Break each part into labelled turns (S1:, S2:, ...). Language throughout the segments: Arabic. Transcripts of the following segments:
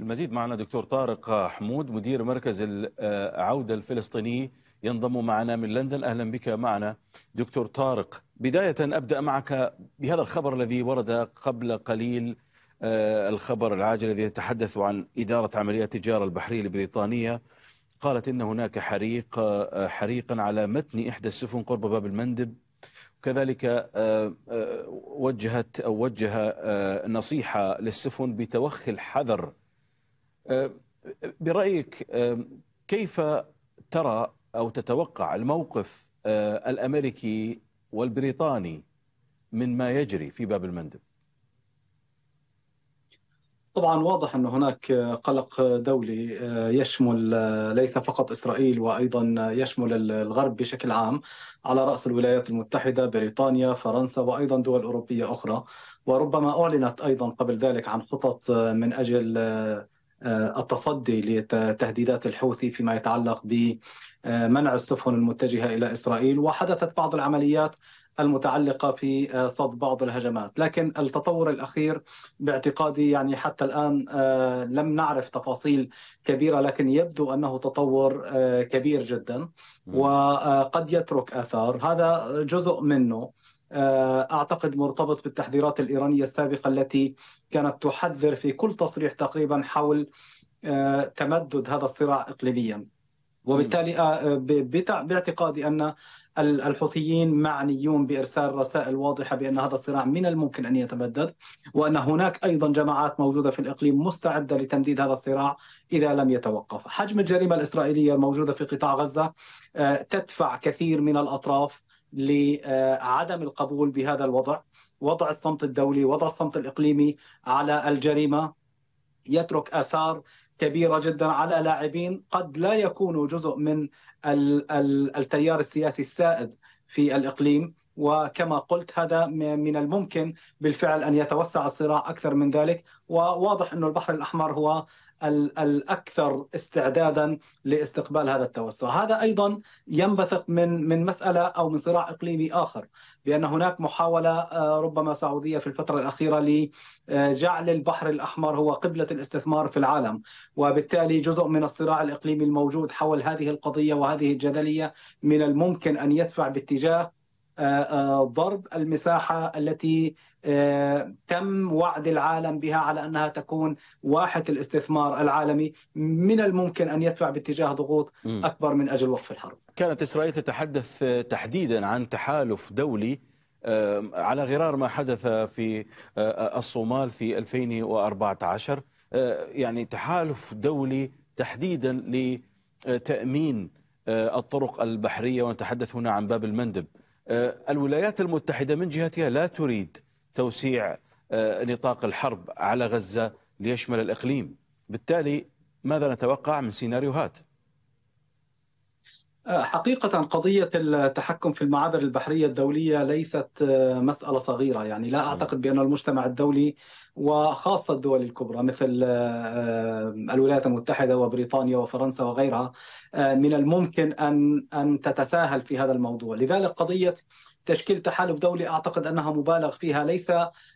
S1: المزيد معنا دكتور طارق حمود مدير مركز العودة الفلسطيني ينضم معنا من لندن أهلا بك معنا دكتور طارق بداية أبدأ معك بهذا الخبر الذي ورد قبل قليل آه، الخبر العاجل الذي يتحدث عن إدارة عمليات التجارة البحرية البريطانية قالت إن هناك حريق آه، حريقا على متن إحدى السفن قرب باب المندب كذلك آه، وجهت أو وجه نصيحة للسفن بتوخي الحذر برأيك كيف ترى أو تتوقع الموقف آه، الأمريكي والبريطاني من ما يجري في باب المندب
S2: طبعا واضح أن هناك آه، قلق دولي آه، يشمل ليس فقط إسرائيل وأيضا يشمل الغرب بشكل عام على رأس الولايات المتحدة بريطانيا فرنسا وأيضا دول أوروبية أخرى وربما أعلنت أيضا قبل ذلك عن خطط من أجل آه، التصدي لتهديدات الحوثي فيما يتعلق بمنع السفن المتجهه الى اسرائيل وحدثت بعض العمليات المتعلقه في آه، صد بعض الهجمات، لكن التطور الاخير باعتقادي يعني حتى الان آه، لم نعرف تفاصيل كبيره لكن يبدو انه تطور كبير جدا وقد يترك اثار، هذا جزء منه. آه، اعتقد مرتبط بالتحذيرات الايرانيه السابقه التي كانت تحذر في كل تصريح تقريبا حول آه، تمدد هذا الصراع اقليميا وبالتالي آه، باعتقادي ان الحوثيين معنيون بارسال رسائل واضحه بان هذا الصراع من الممكن ان يتمدد وان هناك ايضا جماعات موجوده في الاقليم مستعده لتمديد هذا الصراع اذا لم يتوقف. حجم الجريمه الاسرائيليه الموجوده في قطاع غزه تدفع كثير من الاطراف لعدم القبول بهذا الوضع وضع الصمت الدولي وضع الصمت الإقليمي على الجريمة يترك آثار كبيرة جدا على لاعبين قد لا يكونوا جزء من التيار السياسي السائد في الإقليم وكما قلت هذا من الممكن بالفعل أن يتوسع الصراع أكثر من ذلك وواضح أن البحر الأحمر هو الاكثر استعدادا لاستقبال هذا التوسع، هذا ايضا ينبثق من من مساله او من صراع اقليمي اخر، بان هناك محاوله آه، ربما سعوديه في الفتره الاخيره لجعل البحر الاحمر هو قبله الاستثمار في العالم، وبالتالي جزء من الصراع الاقليمي الموجود حول هذه القضيه وهذه الجدليه من الممكن ان يدفع باتجاه آه، آه، ضرب المساحة التي آه، تم وعد العالم بها على أنها تكون واحة الاستثمار العالمي من الممكن أن يدفع باتجاه ضغوط أكبر من أجل وقف الحرب
S1: كانت إسرائيل تتحدث تحديدا عن تحالف دولي على غرار ما حدث في الصومال في 2014 يعني تحالف دولي تحديدا لتأمين الطرق البحرية ونتحدث هنا عن باب المندب آه، الولايات المتحدة من جهتها لا تريد توسيع آه، نطاق الحرب على غزة ليشمل الإقليم بالتالي ماذا نتوقع من سيناريوهات؟
S2: آه، حقيقة قضية التحكم في المعابر البحرية الدولية ليست مسألة صغيرة يعني لا نعم. أعتقد بأن المجتمع الدولي وخاصة الدول الكبرى مثل آه، آه، الولايات المتحدة وبريطانيا وفرنسا وغيرها آه، من الممكن أن أن تتساهل في هذا الموضوع لذلك قضية تشكيل تحالف دولي أعتقد أنها مبالغ فيها ليس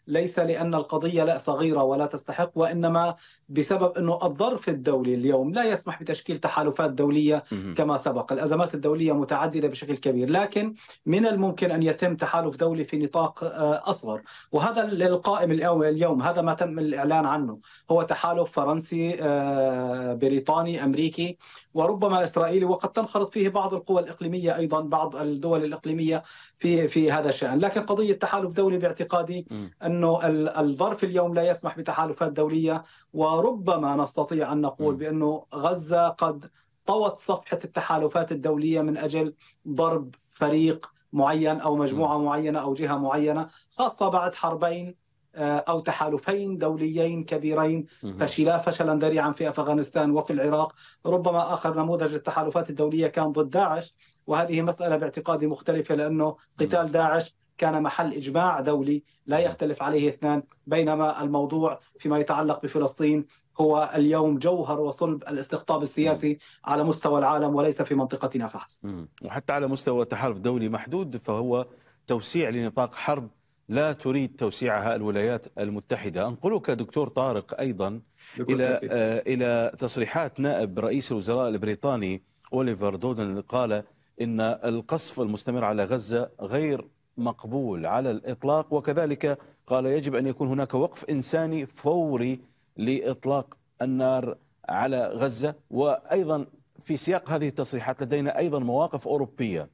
S2: ليس لأن القضية لا صغيرة ولا تستحق وإنما بسبب أنه الظرف الدولي اليوم لا يسمح بتشكيل تحالفات دولية كما سبق الأزمات الدولية متعددة بشكل كبير لكن من الممكن أن يتم تحالف دولي في نطاق أصغر وهذا للقائم اليوم هذا ما تم الاعلان عنه هو تحالف فرنسي آه، بريطاني امريكي وربما اسرائيلي وقد تنخرط فيه بعض القوى الاقليميه ايضا بعض الدول الاقليميه في في هذا الشان لكن قضيه تحالف دولي باعتقادي انه الظرف اليوم لا يسمح بتحالفات دوليه وربما نستطيع ان نقول بانه غزه قد طوت صفحه التحالفات الدوليه من اجل ضرب فريق معين او مجموعه معينه او جهه معينه خاصه بعد حربين آه، او تحالفين دوليين كبيرين فشلا فشلا ذريعا في افغانستان وفي العراق، ربما اخر نموذج للتحالفات الدوليه كان ضد داعش وهذه مساله باعتقادي مختلفه لانه قتال داعش كان محل اجماع دولي لا يختلف عليه اثنان بينما الموضوع فيما يتعلق بفلسطين هو اليوم جوهر وصلب الاستقطاب السياسي على مستوى العالم
S1: وليس في منطقتنا فحسب. وحتى على مستوى تحالف دولي محدود فهو توسيع لنطاق حرب لا تريد توسيعها الولايات المتحدة أنقلك دكتور طارق أيضا دكتور إلى, آه إلى تصريحات نائب رئيس الوزراء البريطاني أوليفر دودن قال إن القصف المستمر على غزة غير مقبول على الإطلاق وكذلك قال يجب أن يكون هناك وقف إنساني فوري لإطلاق النار على غزة وأيضا في سياق هذه التصريحات لدينا أيضا مواقف أوروبية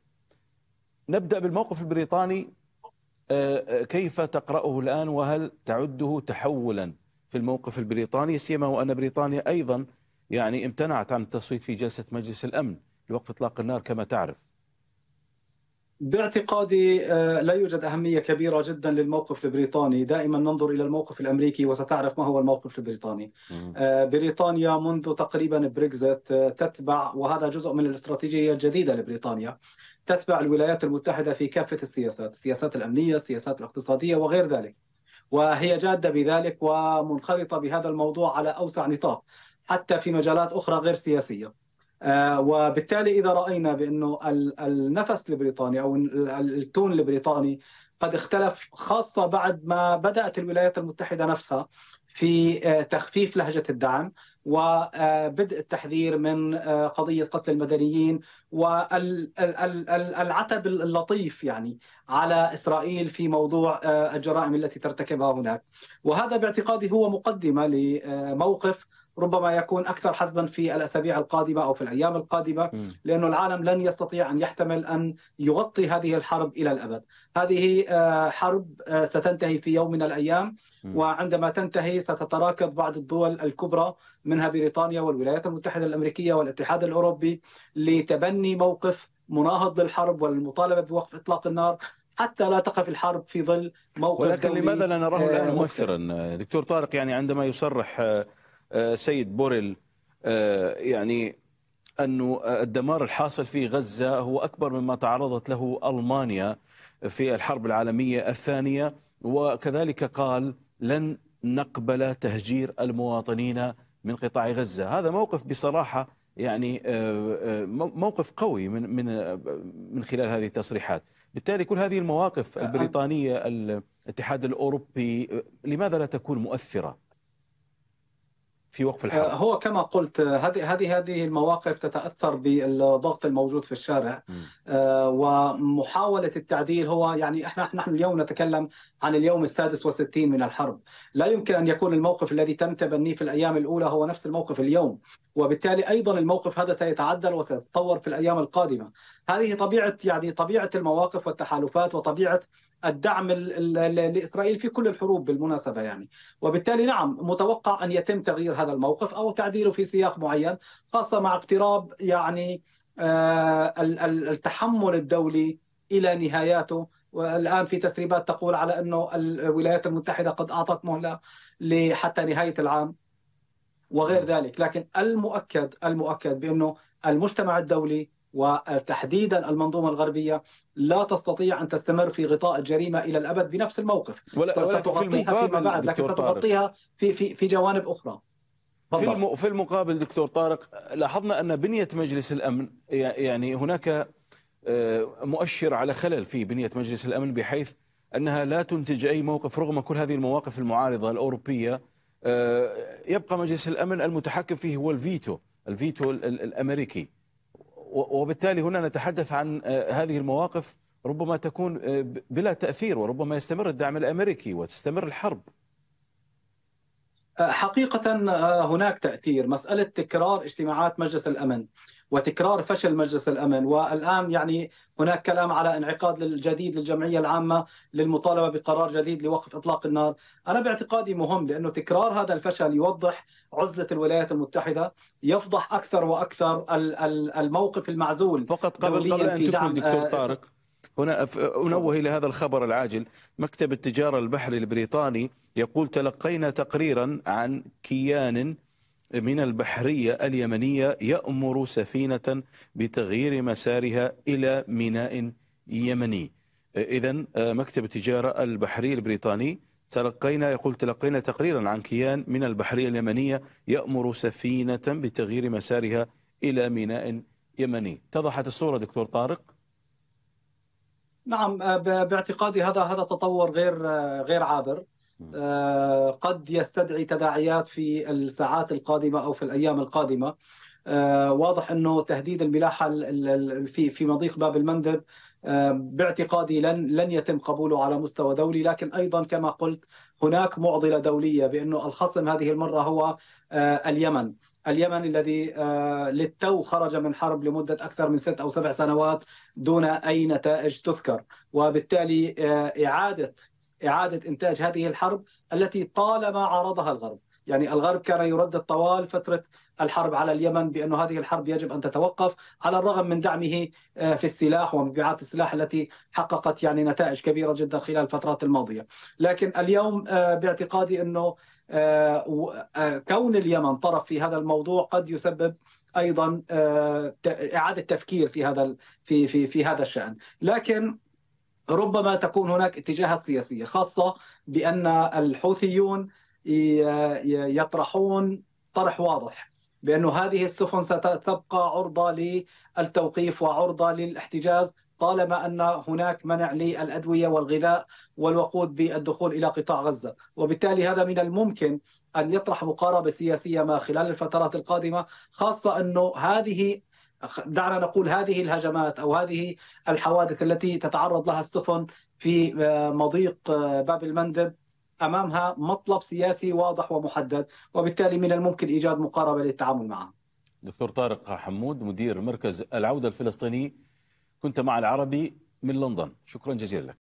S1: نبدأ بالموقف البريطاني كيف تقرأه الآن وهل تعده تحولا في الموقف البريطاني سيما وأن بريطانيا أيضا يعني امتنعت عن التصويت في جلسة مجلس الأمن لوقف إطلاق النار كما تعرف
S2: باعتقادي آه، لا يوجد أهمية كبيرة جدا للموقف البريطاني دائما ننظر إلى الموقف الأمريكي وستعرف ما هو الموقف البريطاني آه، بريطانيا منذ تقريبا بريكزت آه، تتبع وهذا جزء من الاستراتيجية الجديدة لبريطانيا تتبع الولايات المتحدة في كافة السياسات السياسات الأمنية السياسات الاقتصادية وغير ذلك وهي جادة بذلك ومنخرطة بهذا الموضوع على أوسع نطاق حتى في مجالات أخرى غير سياسية آه، وبالتالي إذا رأينا بأنه النفس البريطاني أو التون البريطاني قد اختلف خاصة بعد ما بدأت الولايات المتحدة نفسها في آه، تخفيف لهجة الدعم وبدء آه، التحذير من قضية قتل المدنيين والعتب اللطيف يعني على إسرائيل في موضوع الجرائم التي ترتكبها هناك وهذا باعتقادي هو مقدمة لموقف ربما يكون اكثر حزما في الاسابيع القادمه او في الايام القادمه لانه العالم لن يستطيع ان يحتمل ان يغطي هذه الحرب الى الابد. هذه آه، حرب آه، ستنتهي في يوم من الايام وعندما تنتهي ستتراكض بعض الدول الكبرى منها بريطانيا والولايات المتحده الامريكيه والاتحاد الاوروبي لتبني موقف مناهض للحرب والمطالبه بوقف اطلاق النار حتى لا تقف الحرب في ظل موقف ولكن لماذا لا نراه الان آه،
S1: مؤثرا دكتور طارق يعني عندما يصرح آه، سيد بوريل آه، يعني أن الدمار الحاصل في غزة هو أكبر مما تعرضت له ألمانيا في الحرب العالمية الثانية وكذلك قال لن نقبل تهجير المواطنين من قطاع غزة هذا موقف بصراحة يعني آه، موقف قوي من من من خلال هذه التصريحات بالتالي كل هذه المواقف البريطانية الاتحاد الأوروبي لماذا لا تكون مؤثرة في وقف الحرب آه، هو كما قلت آه، هذه هذه هذه المواقف تتاثر
S2: بالضغط الموجود في الشارع م. آه، ومحاوله التعديل هو يعني احنا نحن اليوم نتكلم عن اليوم السادس وستين من الحرب لا يمكن ان يكون الموقف الذي تم تبنيه في الايام الاولى هو نفس الموقف اليوم وبالتالي ايضا الموقف هذا سيتعدل وسيتطور في الايام القادمه هذه طبيعه يعني طبيعه المواقف والتحالفات وطبيعه الدعم لاسرائيل في كل الحروب بالمناسبه يعني وبالتالي نعم متوقع ان يتم تغيير هذا الموقف او تعديله في سياق معين خاصه مع اقتراب يعني آه، التحمل الدولي الى نهاياته والان في تسريبات تقول على انه الولايات المتحده قد اعطت مهله لحتى نهايه العام وغير نعم. ذلك لكن المؤكد المؤكد بانه المجتمع الدولي وتحديدا المنظومه الغربيه لا تستطيع ان تستمر في غطاء الجريمه الى الابد بنفس الموقف
S1: ولا ستغطيها في فيما بعد لكن ستغطيها
S2: في في في جوانب اخرى
S1: في في المقابل دكتور طارق لاحظنا ان بنيه مجلس الامن يعني هناك آه، مؤشر على خلل في بنيه مجلس الامن بحيث انها لا تنتج اي موقف رغم كل هذه المواقف المعارضه الاوروبيه آه، يبقى مجلس الامن المتحكم فيه هو الفيتو الفيتو الامريكي وبالتالي هنا نتحدث عن آه، هذه المواقف ربما تكون آه، بلا تأثير وربما يستمر الدعم الأمريكي وتستمر الحرب آه،
S2: حقيقة هناك تأثير مسألة تكرار اجتماعات مجلس الأمن وتكرار فشل مجلس الامن والان يعني هناك كلام على انعقاد الجديد للجمعيه العامه للمطالبه بقرار جديد لوقف اطلاق النار، انا باعتقادي مهم لانه تكرار هذا الفشل يوضح عزله الولايات المتحده، يفضح اكثر واكثر الموقف المعزول فقط قبل, قبل ان تكمل دكتور آه، طارق
S1: هنا انوه الى هذا الخبر العاجل، مكتب التجاره البحري البريطاني يقول تلقينا تقريرا عن كيان من البحرية اليمنية يأمر سفينة بتغيير مسارها إلى ميناء يمني إذا آه، مكتب التجارة البحري البريطاني تلقينا يقول تلقينا تقريرا عن كيان من البحرية اليمنية يأمر سفينة بتغيير مسارها إلى ميناء يمني اتضحت الصورة دكتور طارق
S2: نعم آه، باعتقادي هذا هذا تطور غير آه، غير عابر آه، قد يستدعي تداعيات في الساعات القادمه او في الايام القادمه آه، واضح انه تهديد الملاحه في في مضيق باب المندب آه، باعتقادي لن لن يتم قبوله على مستوى دولي لكن ايضا كما قلت هناك معضله دوليه بانه الخصم هذه المره هو اليمن اليمن الذي للتو خرج من حرب لمدة أكثر من ست أو سبع سنوات دون أي نتائج تذكر وبالتالي إعادة إعادة إنتاج هذه الحرب التي طالما عارضها الغرب يعني الغرب كان يردد طوال فترة الحرب على اليمن بأن هذه الحرب يجب أن تتوقف على الرغم من دعمه آه، في السلاح ومبيعات السلاح التي حققت يعني نتائج كبيرة جدا خلال الفترات الماضية لكن اليوم آه، باعتقادي أنه آه، كون اليمن طرف في هذا الموضوع قد يسبب ايضا اعاده تفكير في هذا في في في هذا الشان لكن ربما تكون هناك اتجاهات سياسيه خاصه بان الحوثيون يطرحون طرح واضح بأن هذه السفن ستبقى عرضة للتوقيف وعرضة للاحتجاز طالما أن هناك منع للأدوية والغذاء والوقود بالدخول إلى قطاع غزة وبالتالي هذا من الممكن أن يطرح مقاربة سياسية ما خلال الفترات القادمة خاصة أنه هذه دعنا نقول هذه الهجمات او هذه الحوادث التي تتعرض لها السفن في آه، مضيق آه، باب المندب امامها مطلب سياسي واضح ومحدد وبالتالي من الممكن ايجاد مقاربه للتعامل معها.
S1: دكتور طارق حمود مدير مركز العوده الفلسطيني كنت مع العربي من لندن شكرا جزيلا لك.